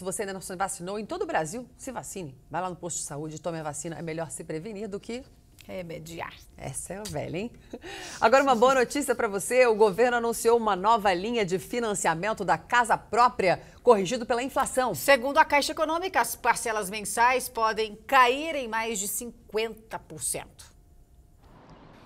Se você ainda não se vacinou, em todo o Brasil, se vacine. Vai lá no posto de saúde, tome a vacina. É melhor se prevenir do que remediar. Essa é a velha, hein? Agora, uma boa notícia para você: o governo anunciou uma nova linha de financiamento da casa própria, corrigido pela inflação. Segundo a Caixa Econômica, as parcelas mensais podem cair em mais de 50%.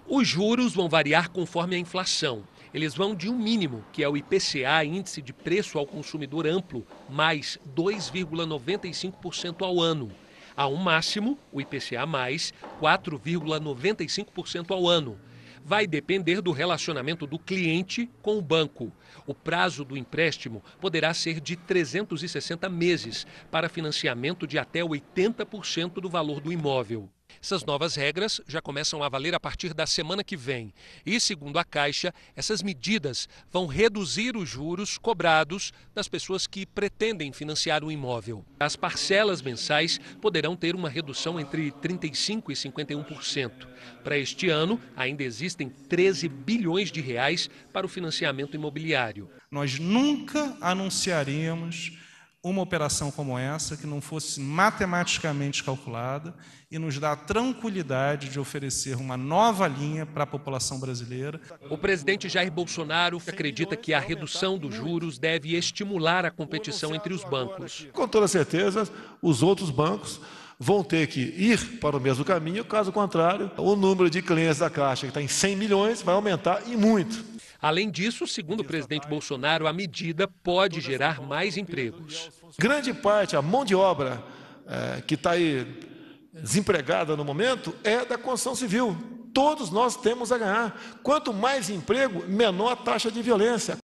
Os juros vão variar conforme a inflação. Eles vão de um mínimo, que é o IPCA, Índice de Preço ao Consumidor Amplo, mais 2,95% ao ano. A um máximo, o IPCA mais 4,95% ao ano. Vai depender do relacionamento do cliente com o banco. O prazo do empréstimo poderá ser de 360 meses para financiamento de até 80% do valor do imóvel. Essas novas regras já começam a valer a partir da semana que vem. E, segundo a Caixa, essas medidas vão reduzir os juros cobrados das pessoas que pretendem financiar o imóvel. As parcelas mensais poderão ter uma redução entre 35% e 51%. Para este ano, ainda existem 13 bilhões de reais para o financiamento imobiliário. Nós nunca anunciaríamos uma operação como essa que não fosse matematicamente calculada e nos dá a tranquilidade de oferecer uma nova linha para a população brasileira. O presidente Jair Bolsonaro acredita que a redução dos juros deve estimular a competição entre os bancos. Com toda certeza, os outros bancos vão ter que ir para o mesmo caminho, caso contrário, o número de clientes da Caixa, que está em 100 milhões, vai aumentar e muito. Além disso, segundo o presidente Bolsonaro, a medida pode gerar mais empregos. Grande parte, a mão de obra é, que está aí desempregada no momento é da construção civil. Todos nós temos a ganhar. Quanto mais emprego, menor a taxa de violência.